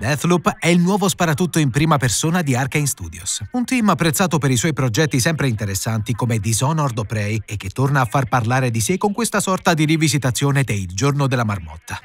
Deathloop è il nuovo sparatutto in prima persona di Arkane Studios, un team apprezzato per i suoi progetti sempre interessanti come Dishonored o Prey e che torna a far parlare di sé con questa sorta di rivisitazione del Giorno della Marmotta.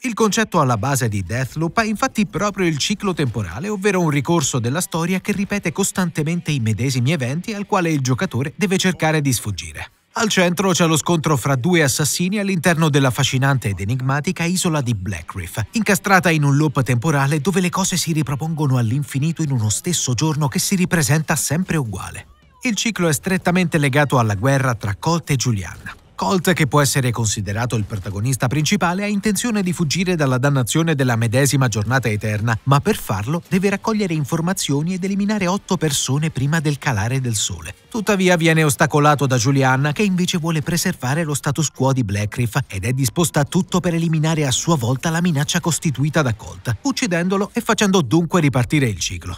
Il concetto alla base di Deathloop è infatti proprio il ciclo temporale, ovvero un ricorso della storia che ripete costantemente i medesimi eventi al quale il giocatore deve cercare di sfuggire. Al centro c'è lo scontro fra due assassini all'interno della fascinante ed enigmatica isola di Blackriff, incastrata in un loop temporale dove le cose si ripropongono all'infinito in uno stesso giorno che si ripresenta sempre uguale. Il ciclo è strettamente legato alla guerra tra Colt e Giuliana. Colt, che può essere considerato il protagonista principale, ha intenzione di fuggire dalla dannazione della medesima giornata eterna, ma per farlo deve raccogliere informazioni ed eliminare otto persone prima del calare del sole. Tuttavia viene ostacolato da Julianna, che invece vuole preservare lo status quo di Blackriff ed è disposta a tutto per eliminare a sua volta la minaccia costituita da Colt, uccidendolo e facendo dunque ripartire il ciclo.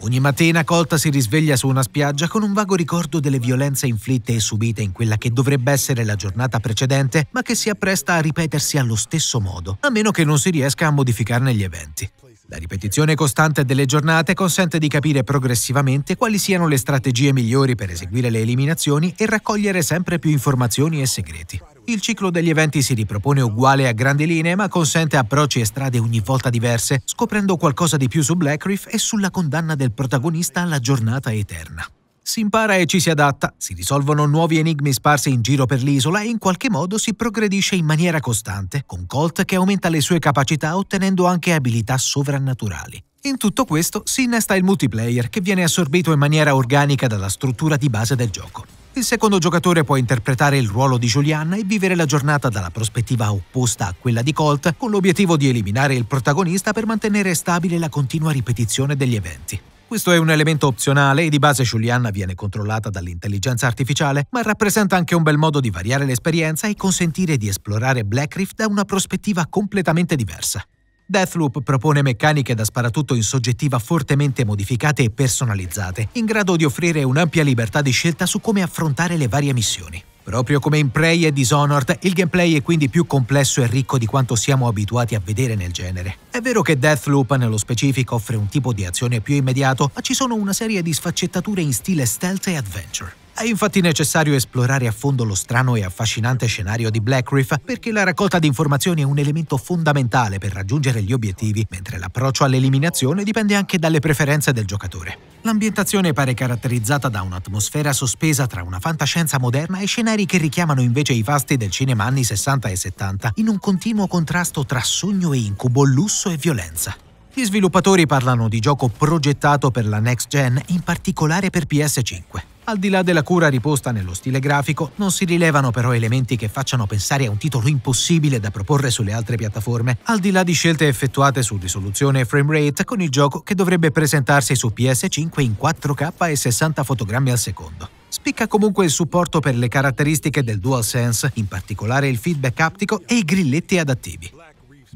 Ogni mattina Colta si risveglia su una spiaggia con un vago ricordo delle violenze inflitte e subite in quella che dovrebbe essere la giornata precedente, ma che si appresta a ripetersi allo stesso modo, a meno che non si riesca a modificarne gli eventi. La ripetizione costante delle giornate consente di capire progressivamente quali siano le strategie migliori per eseguire le eliminazioni e raccogliere sempre più informazioni e segreti. Il ciclo degli eventi si ripropone uguale a grandi linee ma consente approcci e strade ogni volta diverse, scoprendo qualcosa di più su Blackreef e sulla condanna del protagonista alla giornata eterna. Si impara e ci si adatta, si risolvono nuovi enigmi sparsi in giro per l'isola e in qualche modo si progredisce in maniera costante, con Colt che aumenta le sue capacità ottenendo anche abilità sovrannaturali. In tutto questo si innesta il multiplayer che viene assorbito in maniera organica dalla struttura di base del gioco. Il secondo giocatore può interpretare il ruolo di Giuliana e vivere la giornata dalla prospettiva opposta a quella di Colt, con l'obiettivo di eliminare il protagonista per mantenere stabile la continua ripetizione degli eventi. Questo è un elemento opzionale e di base Julianna viene controllata dall'intelligenza artificiale, ma rappresenta anche un bel modo di variare l'esperienza e consentire di esplorare Black Rift da una prospettiva completamente diversa. Deathloop propone meccaniche da sparatutto in soggettiva fortemente modificate e personalizzate, in grado di offrire un'ampia libertà di scelta su come affrontare le varie missioni. Proprio come in Prey e Dishonored, il gameplay è quindi più complesso e ricco di quanto siamo abituati a vedere nel genere. È vero che Deathloop nello specifico offre un tipo di azione più immediato, ma ci sono una serie di sfaccettature in stile stealth e adventure. È infatti necessario esplorare a fondo lo strano e affascinante scenario di Black Reef perché la raccolta di informazioni è un elemento fondamentale per raggiungere gli obiettivi, mentre l'approccio all'eliminazione dipende anche dalle preferenze del giocatore. L'ambientazione pare caratterizzata da un'atmosfera sospesa tra una fantascienza moderna e scenari che richiamano invece i vasti del cinema anni 60 e 70, in un continuo contrasto tra sogno e incubo, lusso e violenza. Gli sviluppatori parlano di gioco progettato per la next gen, in particolare per PS5. Al di là della cura riposta nello stile grafico, non si rilevano però elementi che facciano pensare a un titolo impossibile da proporre sulle altre piattaforme, al di là di scelte effettuate su risoluzione e frame rate con il gioco che dovrebbe presentarsi su PS5 in 4K e 60 fotogrammi al secondo. Spicca comunque il supporto per le caratteristiche del DualSense, in particolare il feedback aptico e i grilletti adattivi.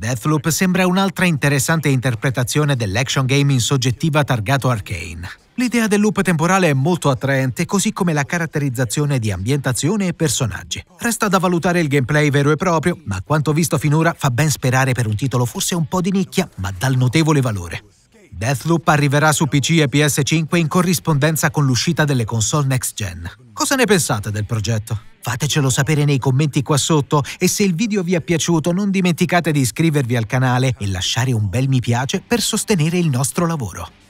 Deathloop sembra un'altra interessante interpretazione dell'action game in soggettiva targato arcane. L'idea del loop temporale è molto attraente, così come la caratterizzazione di ambientazione e personaggi. Resta da valutare il gameplay vero e proprio, ma quanto visto finora fa ben sperare per un titolo forse un po' di nicchia, ma dal notevole valore. Deathloop arriverà su PC e PS5 in corrispondenza con l'uscita delle console next gen. Cosa ne pensate del progetto? Fatecelo sapere nei commenti qua sotto e se il video vi è piaciuto non dimenticate di iscrivervi al canale e lasciare un bel mi piace per sostenere il nostro lavoro.